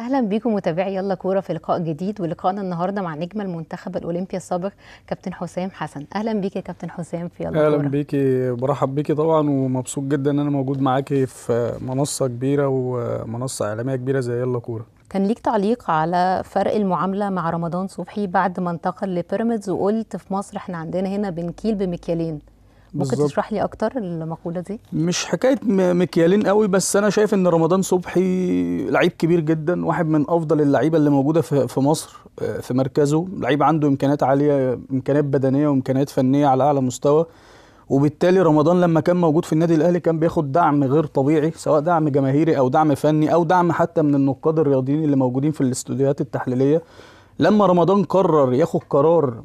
اهلا بيكم متابعي يلا كوره في لقاء جديد ولقائنا النهارده مع نجم المنتخب الاولمبي السابق كابتن حسام حسن اهلا بيك يا كابتن حسام في يلا كوره اهلا بيكي برحب بيكي طبعا ومبسوط جدا ان انا موجود معاكي في منصه كبيره ومنصه اعلاميه كبيره زي يلا كوره كان ليك تعليق على فرق المعامله مع رمضان صبحي بعد ما انتقل لبيراميدز وقلت في مصر احنا عندنا هنا بنكيل بمكيالين ممكن بالزبط. تشرح لي اكتر المقوله دي مش حكايه مكيالين قوي بس انا شايف ان رمضان صبحي لعيب كبير جدا واحد من افضل اللعيبه اللي موجوده في, في مصر آه، في مركزه لعيب عنده امكانيات عاليه امكانيات بدنيه وامكانيات فنيه على اعلى مستوى وبالتالي رمضان لما كان موجود في النادي الاهلي كان بياخد دعم غير طبيعي سواء دعم جماهيري او دعم فني او دعم حتى من النقاد الرياضيين اللي موجودين في الاستوديوهات التحليليه لما رمضان قرر ياخد قرار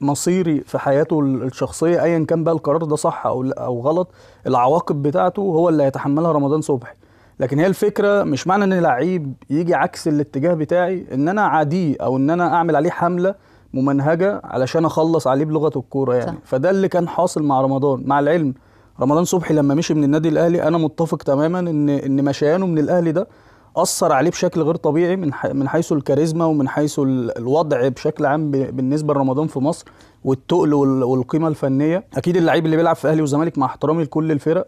مصيري في حياته الشخصيه ايا كان بقى القرار ده صح او او غلط العواقب بتاعته هو اللي هيتحملها رمضان صبحي لكن هي الفكره مش معنى ان لعيب يجي عكس الاتجاه بتاعي ان انا عاديه او ان انا اعمل عليه حمله ممنهجه علشان اخلص عليه بلغه الكوره يعني صح. فده اللي كان حاصل مع رمضان مع العلم رمضان صبحي لما مشي من النادي الاهلي انا متفق تماما ان ان مشيانه من الاهلي ده اثر عليه بشكل غير طبيعي من من حيث الكاريزما ومن حيث الوضع بشكل عام بالنسبه لرمضان في مصر والتقل والقيمه الفنيه اكيد اللعيب اللي بيلعب في اهلي وزمالك مع احترامي لكل الفرق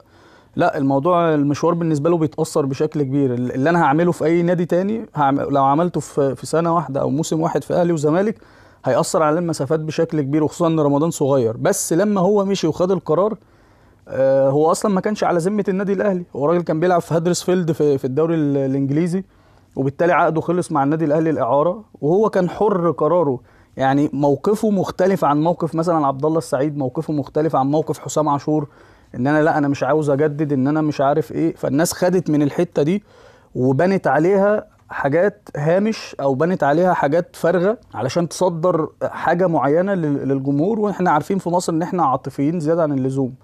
لا الموضوع المشوار بالنسبه له بيتاثر بشكل كبير اللي انا هعمله في اي نادي تاني لو عملته في سنه واحده او موسم واحد في اهلي وزمالك هياثر على المسافات بشكل كبير وخصوصا ان رمضان صغير بس لما هو مشي وخد القرار آه، هو اصلا ما كانش على ذمه النادي الاهلي هو راجل كان بيلعب في هدرسفيلد في الدوري الانجليزي وبالتالي عقده خلص مع النادي الاهلي الاعاره وهو كان حر قراره يعني موقفه مختلف عن موقف مثلا عبد الله السعيد موقفه مختلف عن موقف حسام عاشور ان انا لا انا مش عاوز اجدد ان انا مش عارف ايه فالناس خدت من الحته دي وبنت عليها حاجات هامش او بنت عليها حاجات فارغه علشان تصدر حاجه معينه للجمهور واحنا عارفين في مصر ان احنا عاطفيين زياده عن اللزوم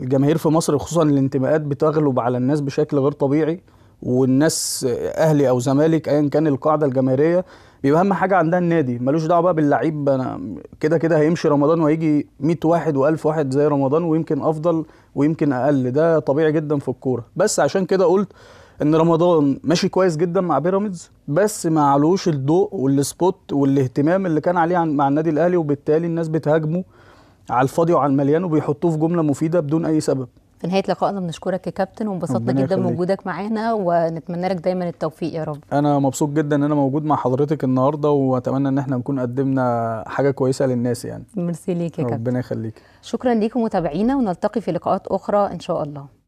الجماهير في مصر خصوصا الانتماءات بتغلب على الناس بشكل غير طبيعي والناس اهلي او زمالك ايا كان القاعده الجماهيريه بيبقى اهم حاجه عندها النادي ملوش دعوه بقى باللعيب انا كده كده هيمشي رمضان وهيجي 100 واحد و1000 واحد زي رمضان ويمكن افضل ويمكن اقل ده طبيعي جدا في الكوره بس عشان كده قلت ان رمضان ماشي كويس جدا مع بيراميدز بس ما علوش الضوء والسبوت والاهتمام اللي كان عليه مع النادي الاهلي وبالتالي الناس بتهاجمه على الفاضي وعلى المليان وبيحطوه في جمله مفيده بدون اي سبب في نهايه لقائنا بنشكرك يا كابتن وانبسطنا جدا بوجودك معانا ونتمنى لك دايما التوفيق يا رب انا مبسوط جدا ان انا موجود مع حضرتك النهارده واتمنى ان احنا نكون قدمنا حاجه كويسه للناس يعني ميرسي ليك يا كابتن ربنا يخليك شكرا ليكم متابعينا ونلتقي في لقاءات اخرى ان شاء الله